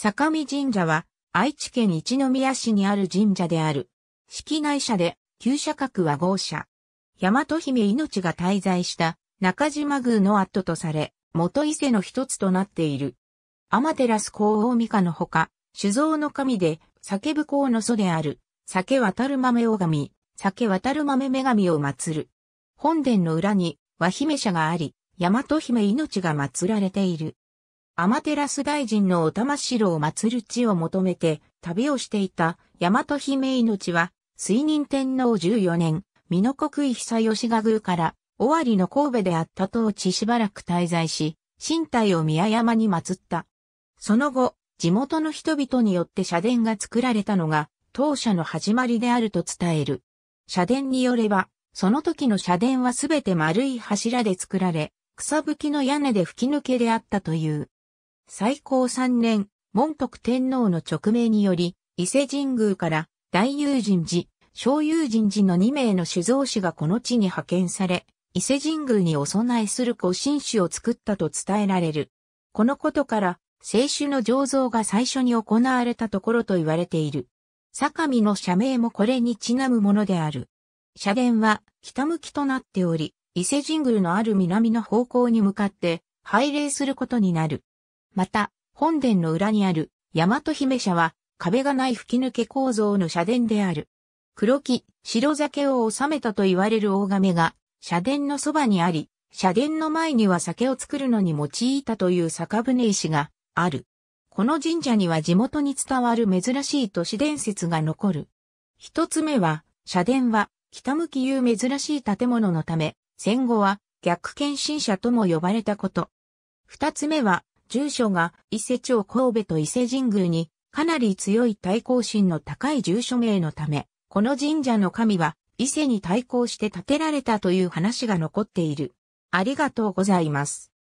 坂見神社は愛知県一宮市にある神社である。式内社で旧社格は豪社。大和姫命が滞在した中島宮の跡とされ、元伊勢の一つとなっている。天照皇后美香のほか、酒造の神で、酒不公の祖である、酒渡る豆女神、酒渡る豆女神を祀る。本殿の裏に、和姫社があり、大和姫命が祀られている。天照大臣のお玉城を祀る地を求めて旅をしていた大和姫命は、水任天皇14年、美濃国井久吉賀宮から、尾張の神戸であった当地しばらく滞在し、身体を宮山に祀った。その後、地元の人々によって社殿が作られたのが、当社の始まりであると伝える。社殿によれば、その時の社殿はすべて丸い柱で作られ、草吹きの屋根で吹き抜けであったという。最高三年、門徳天皇の勅命により、伊勢神宮から大友神寺、小友神寺の2名の酒造師がこの地に派遣され、伊勢神宮にお供えする古神酒を作ったと伝えられる。このことから、清酒の醸造が最初に行われたところと言われている。坂見の社名もこれにちなむものである。社殿は北向きとなっており、伊勢神宮のある南の方向に向かって拝礼することになる。また、本殿の裏にある大和姫社は壁がない吹き抜け構造の社殿である。黒木、白酒を収めたと言われる大亀が社殿のそばにあり、社殿の前には酒を作るのに用いたという酒舟石がある。この神社には地元に伝わる珍しい都市伝説が残る。一つ目は、社殿は北向きいう珍しい建物のため、戦後は逆献身者とも呼ばれたこと。二つ目は、住所が伊勢町神戸と伊勢神宮にかなり強い対抗心の高い住所名のため、この神社の神は伊勢に対抗して建てられたという話が残っている。ありがとうございます。